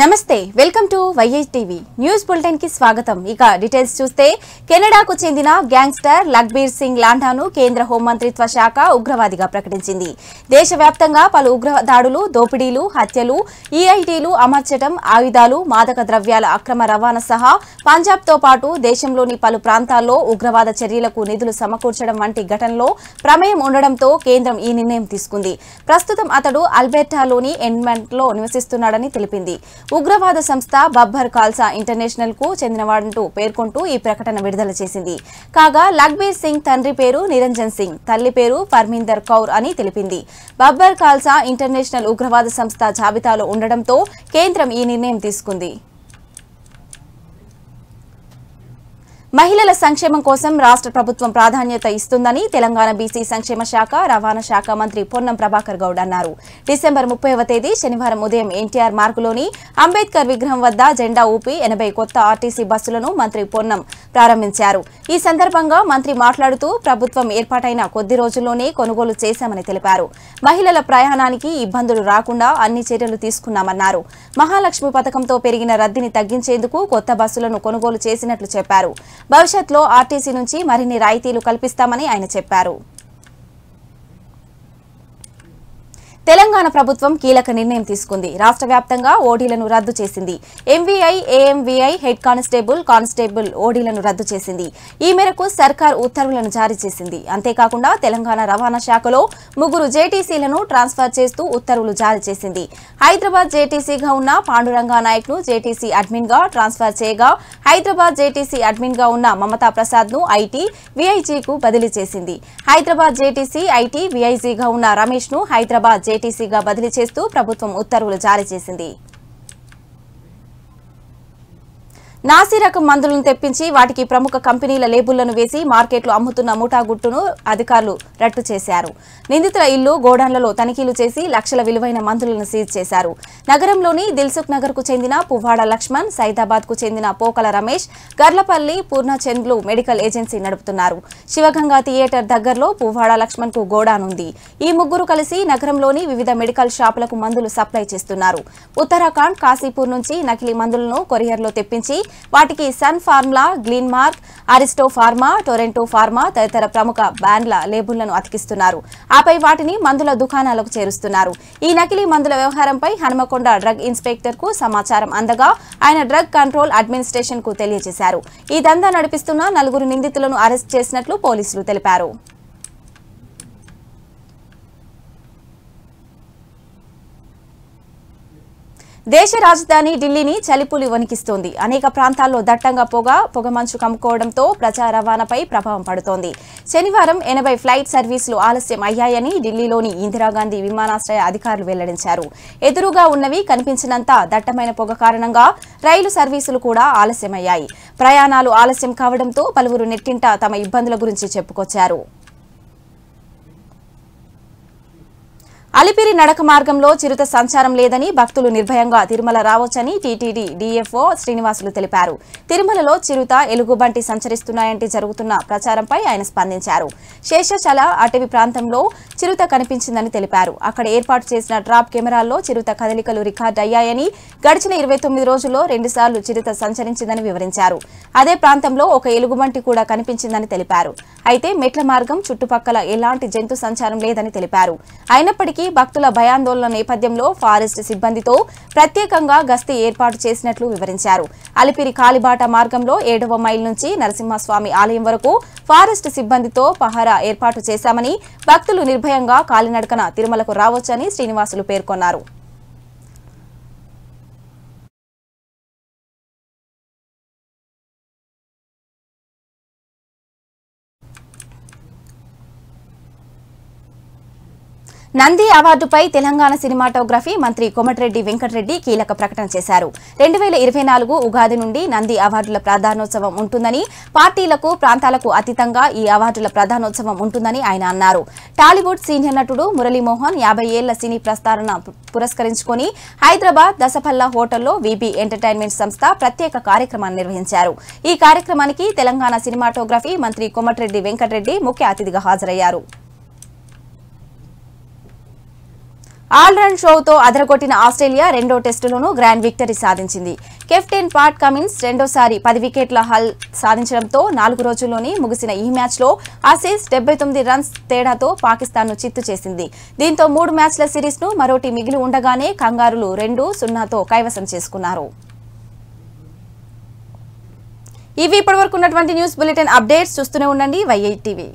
నమస్తే welcome to YS TV news bulletin కి స్వాగతం ఇక డీటెయిల్స్ చూస్తే కెనడాకు చెందిన గ్యాంగ్స్టర్ లక్బీర్ సింగ్ లాండాను కేంద్ర హోంమంత్రిత్వ శాఖ ఉగ్రవాదిగా ప్రకటించింది దేశవ్యాప్తంగా పలు ఉగ్ర దాడులు దోపిడీలు హత్యలు ఈఐటీలు e అమర్చడం ఆయుధాలు మాదక ద్రవ్యాల అక్రమ రవాణా సహా పంజాబ్ తో పాటు దేశంలోని పలు ప్రాంతాల్లో ఉగ్రవాద చర్యలకు నిధులు సమకూర్చడం వంటి ఘటనలో ప్రమేయం ఉండడంతో కేంద్రం ఈ నిర్ణయం తీసుకుంది ప్రస్తుతం అతడు అల్బెర్టాలోని ఎండ్మెంట్లో నివసిస్తున్నాడని తెలిపింది ఉగ్రవాద సంస్థ బబ్బర్ ఖాల్సా ఇంటర్నేషనల్ కు చెందినవాడంటూ పేర్కొంటూ ఈ ప్రకటన విడుదల చేసింది కాగా లక్బీర్ సింగ్ తండ్రి పేరు నిరంజన్ సింగ్ తల్లి పేరు పర్మీందర్ కౌర్ అని తెలిపింది బబ్బర్ ఖాల్సా ఇంటర్నేషనల్ ఉగ్రవాద సంస్థ జాబితాలో ఉండడంతో కేంద్రం ఈ నిర్ణయం తీసుకుంది మహిళల సంక్షేమం కోసం రాష్ట్ర ప్రభుత్వం ప్రాధాన్యత ఇస్తుందని తెలంగాణ బీసీ సంక్షేమ శాఖ రవాణా శాఖ మంత్రి పొన్నం ప్రభాకర్ గౌడ్ అన్నారు డిసెంబర్ ముప్పైవ తేదీ శనివారం ఉదయం ఎన్టీఆర్ మార్గులోని అంబేద్కర్ విగ్రహం వద్ద జెండా ఊపి ఎనభై కొత్త ఆర్టీసీ బస్సులను మంత్రి పొన్నం ప్రారంభించారు ఈ సందర్భంగా మంత్రి మాట్లాడుతూ ప్రభుత్వం ఏర్పాటైన కొద్ది రోజుల్లోనే కొనుగోలు చేశామని తెలిపారు మహిళల ప్రయాణానికి ఇబ్బందులు రాకుండా అన్ని చర్యలు తీసుకున్నామన్నారు మహాలక్ష్మి పథకంతో పెరిగిన రద్దీని తగ్గించేందుకు కొత్త బస్సులను కొనుగోలు చేసినట్లు చెప్పారు భవిష్యత్లో ఆర్టీసీ నుంచి మరిన్ని రాయితీలు కల్పిస్తామని ఆయన చెప్పారు తెలంగాణ ప్రభుత్వం కీలక నిర్ణయం తీసుకుంది రాష్ట్ర వ్యాప్తంగా ఓడీలను రద్దు చేసింది MVI AMVI head constable constable ఓడీలను రద్దు చేసింది ఈ మేరకు సర్కార్ ఉత్తర్వులను జారీ చేసింది అంతేకాకుండా తెలంగాణ రవాణా శాఖలో ముగ్గురు జేటీసీలను ట్రాన్స్ఫర్ చేస్తూ ఉత్తర్వులు జారీ చేసింది హైదరాబాద్ జేటీసీగా ఉన్న పాండురంగా నాయక్ ను జేటీసీ అడ్మిన్ గా ట్రాన్స్ఫర్ చేయగా హైదరాబాద్ జేటీసీ అడ్మిన్ గా ఉన్న మమతా ప్రసాద్ ను ఐటీ విఐజీకు బదిలీ చేసింది హైదరాబాద్ జేటీసీ ఐటీ విఐజీగా ఉన్న రమేష్ ను హైదరాబాద్ జేటీసీగా బదిలీ చేస్తూ ప్రభుత్వం ఉత్తర్వులు జారీ చేసింది నాసి రకం మందులను తెప్పించి వాటికి ప్రముఖ కంపెనీల లేబుళ్లను వేసి మార్కెట్లో అమ్ముతున్న ముఠా గుట్టును అధికారులు రట్టు చేశారు నిందితుల ఇల్లు గోడాన్లలో తనిఖీలు చేసి లక్షల విలువైన మందులను సీజ్ చేశారు నగరంలోని దిల్సుఖ్ నగర్ కు చెందిన పువ్వాడ లక్ష్మణ్ సైదాబాద్ కు చెందిన పోకల రమేష్ గర్లపల్లి పూర్ణచంద్లు మెడికల్ ఏజెన్సీ నడుపుతున్నారు శివగంగా థియేటర్ దగ్గరలో పువ్వాడ లక్ష్మణ్ కు గోడానుంది ఈ ముగ్గురు కలిసి నగరంలోని వివిధ మెడికల్ షాపులకు మందులు సప్లై చేస్తున్నారు ఉత్తరాఖండ్ కాశీపూర్ నుంచి నకిలీ మందులను కొరియర్లో తెప్పించి వాటికి Sun formula Glenmark Aristo pharma Torrent pharma తదితర ప్రముఖ బ్యాండ్ల లేబుల్లను అతికిస్తున్నారు ఆపై వాటిని మందుల దుకాణాలకు చేరుస్తున్నారు ఈ నకిలీ మందుల వ్యవహారంపై హనుమకొండ డ్రగ్ ఇన్స్పెక్టర్ కు సమాచారం అందగా ఆయన డ్రగ్ కంట్రోల్ అడ్మినిస్ట్రేషన్ కు తెలియజేశారు ఈ దందా నడిపిస్తున్న నలుగురు నిందితులను అరెస్ట్ చేసినట్లు పోలీసులు తెలిపారు దేశ రాజధాని ఢిల్లీని చలిపులి వణికిస్తోంది అనేక ప్రాంతాల్లో దట్టంగా పొగ పొగమంచు కమ్ముకోవడంతో ప్రజా రవాణాపై ప్రభావం పడుతోంది శనివారం ఎనభై ఫ్లైట్ సర్వీసులు ఆలస్యం అయ్యాయని ఢిల్లీలోని ఇందిరాగాంధీ విమానాశ్రయ అధికారులు వెల్లడించారు ఎదురుగా ఉన్నవి కనిపించినంత దట్టమైన పొగ కారణంగా రైలు సర్వీసులు కూడా ఆలస్యమయ్యాయి ప్రయాణాలు ఆలస్యం కావడంతో పలువురు నెట్టింట తమ ఇబ్బందుల గురించి చెప్పుకొచ్చారు అలిపిరి నడక మార్గంలో చిరుత సంచారం లేదని భక్తులు నిర్భయంగా తిరుమల రావచ్చని టీటీడీ డీఎఫ్ఓ శ్రీనివాసులు తెలిపారు తిరుమలలో చిరుత ఎలుగుబంటి సంచరిస్తున్నాయంటే జరుగుతున్న ప్రచారంపై ఆయన స్పందించారు శేషశల అటవీ ప్రాంతంలో చిరుత కనిపించిందని తెలిపారు అక్కడ ఏర్పాటు చేసిన డ్రాప్ కెమెరాల్లో చిరుత కదలికలు రికార్డ్ అయ్యాయని గడిచిన ఇరవై తొమ్మిది రోజుల్లో రెండుసార్లు చిరుత సంచరించిందని వివరించారు అదే ప్రాంతంలో ఒక ఎలుగుబంటి కూడా కనిపించిందని తెలిపారు అయితే మెట్ల మార్గం చుట్టుపక్కల ఎలాంటి జంతు సంచారం లేదని తెలిపారు అయినప్పటికీ తరలించడానికి భక్తుల భయాందోళన నేపథ్యంలో ఫారెస్ట్ సిబ్బందితో ప్రత్యేకంగా గస్తీ ఏర్పాటు చేసినట్లు వివరించారు అలిపిరి కాలిబాట మార్గంలో ఏడవ మైల్ నుంచి నరసింహస్వామి ఆలయం వరకు ఫారెస్ట్ సిబ్బందితో పహారా ఏర్పాటు చేశామని భక్తులు నిర్భయంగా కాలినడకన తిరుమలకు రావచ్చని శ్రీనివాసులు పేర్కొన్నారు నంది అవార్డుపై తెలంగాణ సినిమాటోగ్రఫీ మంత్రి కోమటిరెడ్డి వెంకటరెడ్డి కీలక ప్రకటన చేశారు రెండు వేల ఇరవై నాలుగు ఉగాది నుండి నంది అవార్డుల ప్రధానోత్సవం ఉంటుందని పార్టీలకు ప్రాంతాలకు అతీతంగా ఈ అవార్డుల ప్రధానోత్సవం ఉంటుందని ఆయన అన్నారు టాలీవుడ్ సీనియర్ నటుడు మురళీమోహన్ యాభై ఏళ్ల సినీ ప్రస్తారణ పురస్కరించుకుని హైదరాబాద్ దసపల్లా హోటల్లో వీబీ ఎంటర్టైన్మెంట్ సంస్థ ప్రత్యేక కార్యక్రమాన్ని నిర్వహించారు ఈ కార్యక్రమానికి తెలంగాణ సినిమాటోగ్రఫీ మంత్రి కోమటిరెడ్డి వెంకటరెడ్డి ముఖ్య అతిథిగా హాజరయ్యారు ఆల్రౌండ్ షోతో అదరగొట్టిన ఆస్ట్రేలియా రెండో టెస్టులోనూ గ్రాండ్ విక్టరీ సాధించింది కెప్టెన్ పాట్ కమిన్స్ రెండోసారి పది వికెట్ల హల్ సాధించడంతో నాలుగు రోజుల్లోనే ముగిసిన ఈ మ్యాచ్లో ఆసీస్ డెబ్బై తొమ్మిది రన్స్ తేడాతో పాకిస్తాన్ను చిత్తు చేసింది దీంతో మూడు మ్యాచ్ల సిరీస్ను మరోటి మిగిలి ఉండగానే కంగారులు రెండు సున్నాతో కైవసం చేసుకున్నారు ఇవి ఇప్పటివరకు ఉన్నటువంటి న్యూస్ బులెటిన్ అప్డేట్స్ చూస్తూనే ఉండండి వైఐటీవీ